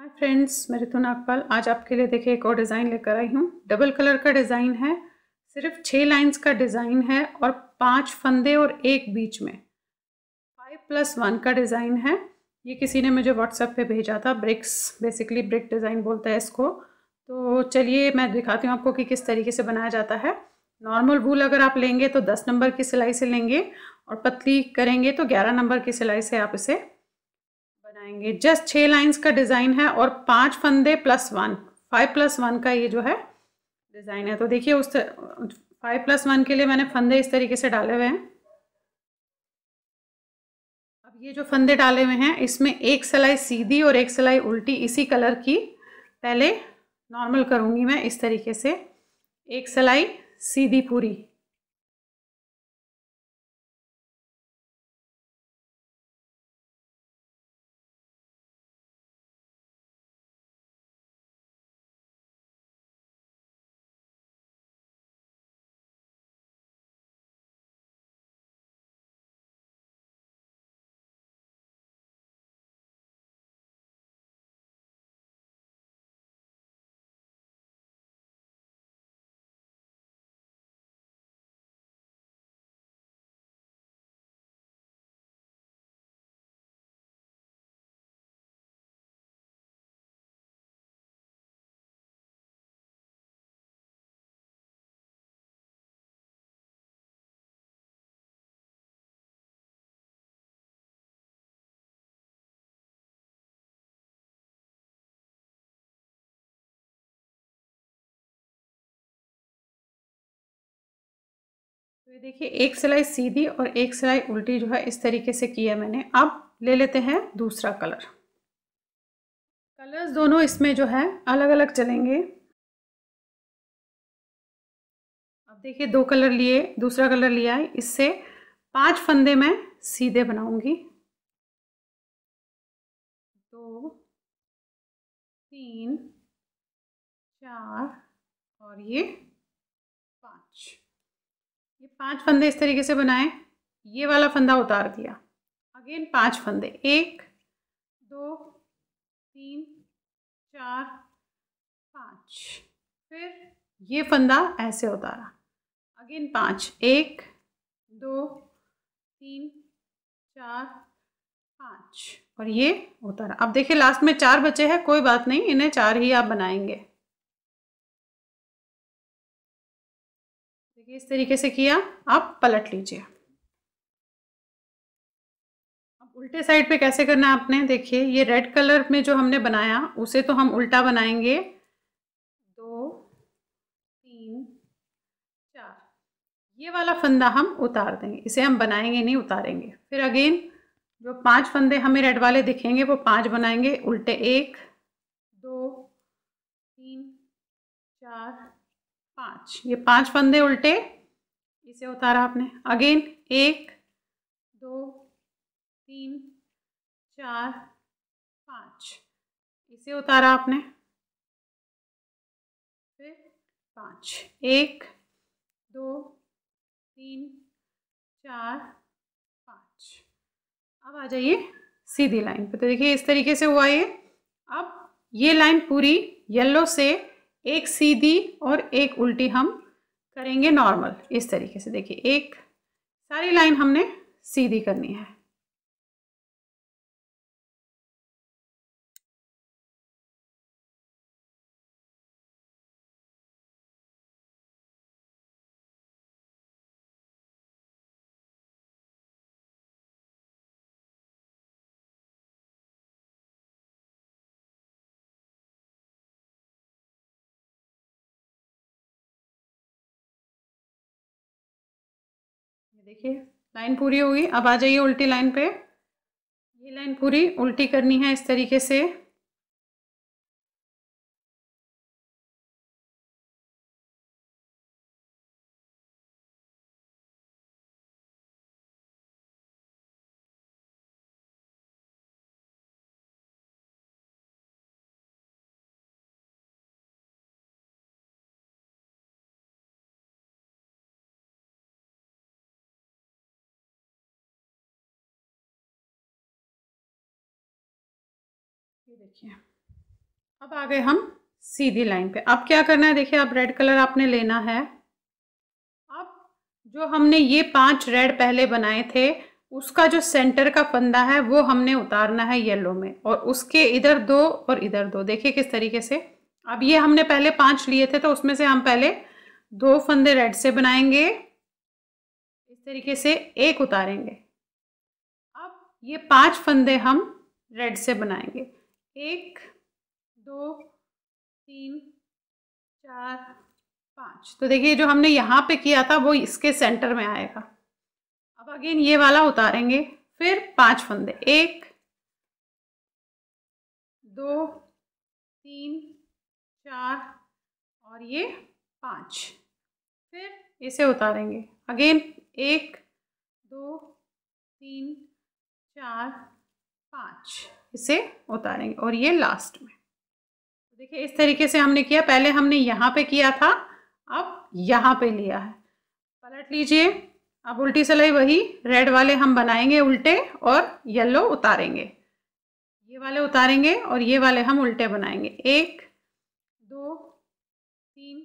hi friends मैं रितु नागपाल आज आपके लिए देखिए एक और डिज़ाइन लेकर आई हूँ डबल कलर का डिज़ाइन है सिर्फ छः लाइंस का डिज़ाइन है और पांच फंदे और एक बीच में फाइव प्लस वन का डिज़ाइन है ये किसी ने मुझे व्हाट्सएप पे भेजा था ब्रिक्स बेसिकली ब्रिक डिज़ाइन बोलता है इसको तो चलिए मैं दिखाती हूँ आपको कि किस तरीके से बनाया जाता है नॉर्मल वूल अगर आप लेंगे तो दस नंबर की सिलाई से लेंगे और पतली करेंगे तो ग्यारह नंबर की सिलाई से आप इसे बनाएंगे जस्ट छह लाइंस का डिज़ाइन है और पांच फंदे plus one five plus one का ये जो है डिज़ाइन है तो देखिए उस फाइव प्लस वन के लिए मैंने फंदे इस तरीके से डाले हुए हैं अब ये जो फंदे डाले हुए हैं इसमें एक सिलाई सीधी और एक सिलाई उल्टी इसी कलर की पहले नॉर्मल करूंगी मैं इस तरीके से एक सिलाई सीधी पूरी तो ये देखिए एक सिलाई सीधी और एक सिलाई उल्टी जो है इस तरीके से की है मैंने अब ले लेते हैं दूसरा कलर कलर्स दोनों इसमें जो है अलग अलग चलेंगे अब देखिए दो कलर लिए दूसरा कलर लिया है इससे पांच फंदे मैं सीधे बनाऊंगी दो तीन चार और ये पांच फंदे इस तरीके से बनाए ये वाला फंदा उतार दिया अगेन पांच फंदे एक दो तीन चार पाँच फिर ये फंदा ऐसे उतारा अगेन पाँच एक दो तीन चार पाँच और ये उतारा अब देखिए लास्ट में चार बचे हैं कोई बात नहीं इन्हें चार ही आप बनाएंगे देखिए इस तरीके से किया आप पलट लीजिए अब उल्टे साइड पे कैसे करना आपने देखिए ये रेड कलर में जो हमने बनाया उसे तो हम उल्टा बनाएंगे दो तीन चार ये वाला फंदा हम उतार देंगे इसे हम बनाएंगे नहीं उतारेंगे फिर अगेन जो पांच फंदे हमें रेड वाले दिखेंगे वो पांच बनाएंगे उल्टे एक दो तीन चार पाँच ये पांच फंदे उल्टे इसे उतारा आपने अगेन एक दो तीन चार पांच इसे उतारा आपने फिर पांच एक दो तीन चार पाँच अब आ जाइए सीधी लाइन पे तो देखिए इस तरीके से हुआ ये अब ये लाइन पूरी येलो से एक सीधी और एक उल्टी हम करेंगे नॉर्मल इस तरीके से देखिए एक सारी लाइन हमने सीधी करनी है ये देखिए लाइन पूरी होगी अब आ जाइए उल्टी लाइन पे ये लाइन पूरी उल्टी करनी है इस तरीके से ये देखिए अब आ गए हम सीधी लाइन पे अब क्या करना है देखिए अब रेड कलर आपने लेना है अब जो हमने ये पांच रेड पहले बनाए थे उसका जो सेंटर का फंदा है वो हमने उतारना है येलो में और उसके इधर दो और इधर दो देखिए किस तरीके से अब ये हमने पहले पांच लिए थे तो उसमें से हम पहले दो फंदे रेड से बनाएंगे इस तरीके से एक उतारेंगे अब ये पांच फंदे हम रेड से बनाएंगे एक दो तीन चार पाँच तो देखिए जो हमने यहाँ पे किया था वो इसके सेंटर में आएगा अब अगेन ये वाला उतारेंगे फिर पांच फंदे एक दो तीन चार और ये पाँच फिर इसे उतारेंगे अगेन एक दो तीन चार पाँच इसे उतारेंगे और ये लास्ट में तो देखिए इस तरीके से हमने किया पहले हमने यहाँ पे किया था अब यहाँ पे लिया है पलट लीजिए अब उल्टी सिलाई वही रेड वाले हम बनाएंगे उल्टे और येलो उतारेंगे ये वाले उतारेंगे और ये वाले हम उल्टे बनाएंगे एक दो तीन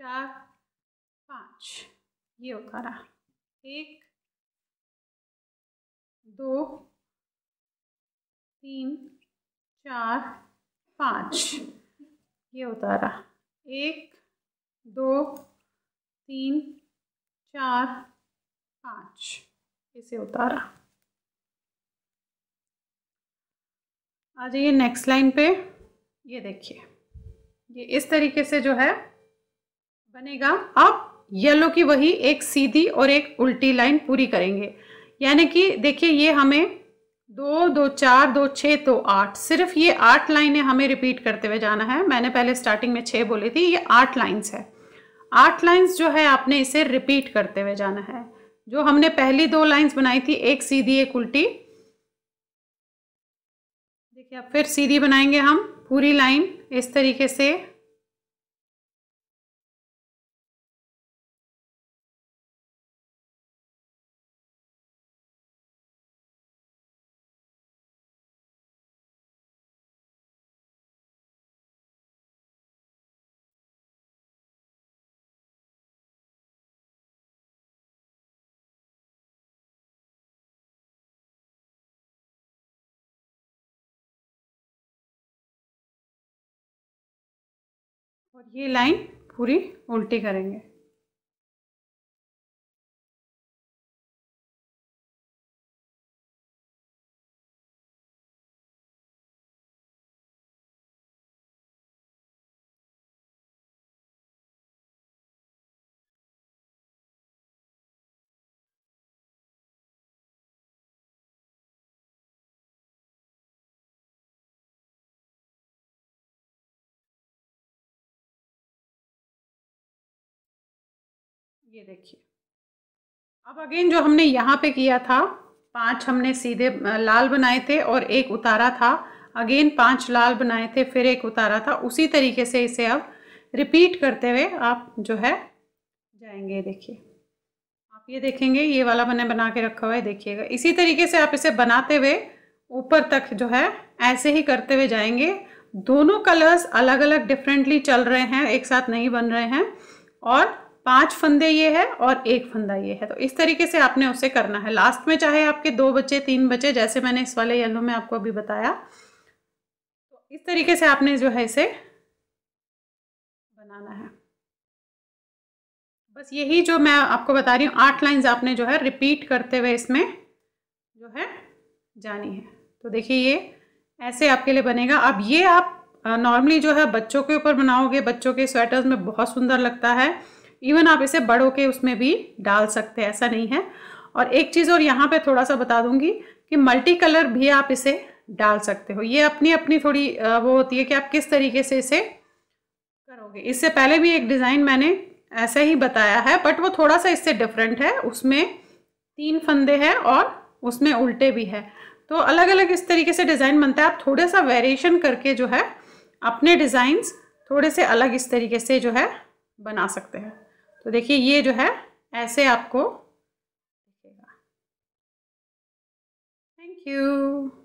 चार पाँच ये उतारा एक दो तीन चार पाँच ये उतारा एक दो तीन चार पाँच इसे उतारा आ जाइए नेक्स्ट लाइन पे ये देखिए ये इस तरीके से जो है बनेगा अब येलो की वही एक सीधी और एक उल्टी लाइन पूरी करेंगे यानी कि देखिए ये हमें दो दो चार दो छः तो आठ सिर्फ ये आठ लाइनें हमें रिपीट करते हुए जाना है मैंने पहले स्टार्टिंग में छः बोली थी ये आठ लाइंस है आठ लाइंस जो है आपने इसे रिपीट करते हुए जाना है जो हमने पहली दो लाइंस बनाई थी एक सीधी एक उल्टी देखिए अब फिर सीधी बनाएंगे हम पूरी लाइन इस तरीके से और ये लाइन पूरी उल्टी करेंगे ये देखिए अब अगेन जो हमने यहाँ पे किया था पांच हमने सीधे लाल बनाए थे और एक उतारा था अगेन पांच लाल बनाए थे फिर एक उतारा था उसी तरीके से इसे अब रिपीट करते हुए आप जो है जाएंगे देखिए आप ये देखेंगे ये वाला मैंने बना के रखा हुआ है देखिएगा इसी तरीके से आप इसे बनाते हुए ऊपर तक जो है ऐसे ही करते हुए जाएंगे दोनों कलर्स अलग अलग डिफरेंटली चल रहे हैं एक साथ नहीं बन रहे हैं और पांच फंदे ये है और एक फंदा ये है तो इस तरीके से आपने उसे करना है लास्ट में चाहे आपके दो बच्चे तीन बच्चे जैसे मैंने इस वाले येलो में आपको अभी बताया तो इस तरीके से आपने जो है इसे बनाना है बस यही जो मैं आपको बता रही हूँ आठ लाइंस आपने जो है रिपीट करते हुए इसमें जो है जानी है तो देखिए ये ऐसे आपके लिए बनेगा अब ये आप नॉर्मली जो है बच्चों के ऊपर बनाओगे बच्चों के स्वेटर्स में बहुत सुंदर लगता है इवन आप इसे बड़ो के उसमें भी डाल सकते हैं ऐसा नहीं है और एक चीज़ और यहाँ पे थोड़ा सा बता दूंगी कि मल्टी कलर भी आप इसे डाल सकते हो ये अपनी अपनी थोड़ी वो होती है कि आप किस तरीके से इसे करोगे इससे पहले भी एक डिज़ाइन मैंने ऐसा ही बताया है बट वो थोड़ा सा इससे डिफरेंट है उसमें तीन फंदे हैं और उसमें उल्टे भी है तो अलग अलग इस तरीके से डिज़ाइन बनता है आप थोड़ा सा वेरिएशन करके जो है अपने डिज़ाइंस थोड़े से अलग इस तरीके से जो है बना सकते हैं तो देखिए ये जो है ऐसे आपको दिखेगा थैंक यू